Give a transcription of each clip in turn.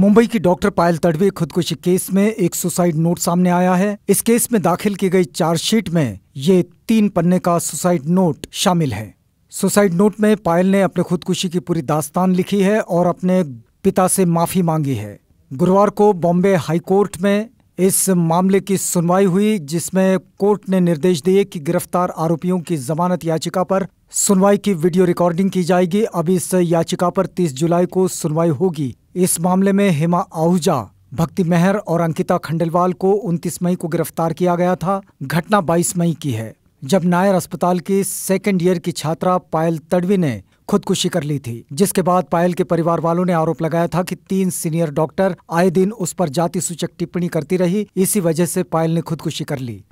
मुंबई की डॉक्टर पायल तड़वे खुदकुशी केस में एक सुसाइड नोट सामने आया है इस केस में दाखिल की गई चार्जशीट में ये तीन पन्ने का सुसाइड नोट शामिल है सुसाइड नोट में पायल ने अपने खुदकुशी की पूरी दास्तान लिखी है और अपने पिता से माफी मांगी है गुरुवार को बॉम्बे हाईकोर्ट में इस मामले की सुनवाई हुई जिसमें कोर्ट ने निर्देश दिए कि गिरफ्तार आरोपियों की जमानत याचिका पर सुनवाई की वीडियो रिकॉर्डिंग की जाएगी अब इस याचिका पर 30 जुलाई को सुनवाई होगी इस मामले में हेमा आहूजा भक्ति मेहर और अंकिता खंडेलवाल को 29 मई को गिरफ्तार किया गया था घटना 22 मई की है जब नायर अस्पताल की सेकेंड ईयर की छात्रा पायल तड़वी ने खुदकुशी कर ली थी जिसके बाद पायल के परिवार वालों ने आरोप लगाया था कि तीन सीनियर डॉक्टर आए दिन उस पर जाति सूचक टिप्पणी करती रही इसी वजह से पायल ने खुदकुशी कर ली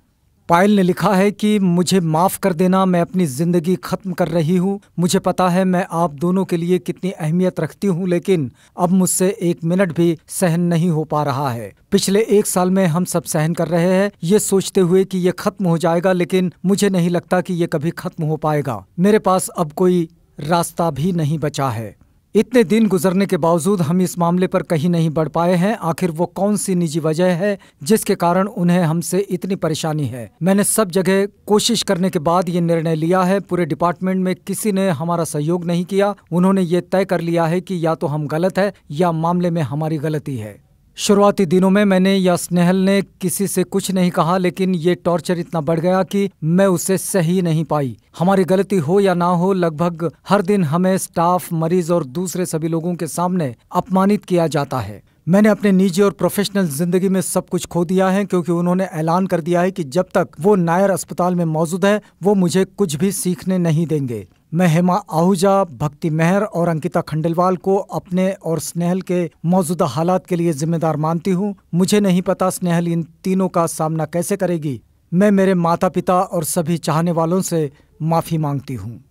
पायल ने लिखा है कि मुझे माफ़ कर देना मैं अपनी ज़िंदगी ख़त्म कर रही हूँ मुझे पता है मैं आप दोनों के लिए कितनी अहमियत रखती हूँ लेकिन अब मुझसे एक मिनट भी सहन नहीं हो पा रहा है पिछले एक साल में हम सब सहन कर रहे हैं ये सोचते हुए कि ये ख़त्म हो जाएगा लेकिन मुझे नहीं लगता कि ये कभी ख़त्म हो पाएगा मेरे पास अब कोई रास्ता भी नहीं बचा है इतने दिन गुजरने के बावजूद हम इस मामले पर कहीं नहीं बढ़ पाए हैं आखिर वो कौन सी निजी वजह है जिसके कारण उन्हें हमसे इतनी परेशानी है मैंने सब जगह कोशिश करने के बाद ये निर्णय लिया है पूरे डिपार्टमेंट में किसी ने हमारा सहयोग नहीं किया उन्होंने ये तय कर लिया है कि या तो हम गलत है या मामले में हमारी गलती है शुरुआती दिनों में मैंने या स्नेहल ने किसी से कुछ नहीं कहा लेकिन ये टॉर्चर इतना बढ़ गया कि मैं उसे सही नहीं पाई हमारी गलती हो या ना हो लगभग हर दिन हमें स्टाफ मरीज और दूसरे सभी लोगों के सामने अपमानित किया जाता है मैंने अपने निजी और प्रोफेशनल जिंदगी में सब कुछ खो दिया है क्योंकि उन्होंने ऐलान कर दिया है कि जब तक वो नायर अस्पताल में मौजूद है वो मुझे कुछ भी सीखने नहीं देंगे मैं हेमा आहूजा भक्ति मेहर और अंकिता खंडेलवाल को अपने और स्नेहल के मौजूदा हालात के लिए जिम्मेदार मानती हूँ मुझे नहीं पता स्नेहल इन तीनों का सामना कैसे करेगी मैं मेरे माता पिता और सभी चाहने वालों से माफ़ी मांगती हूँ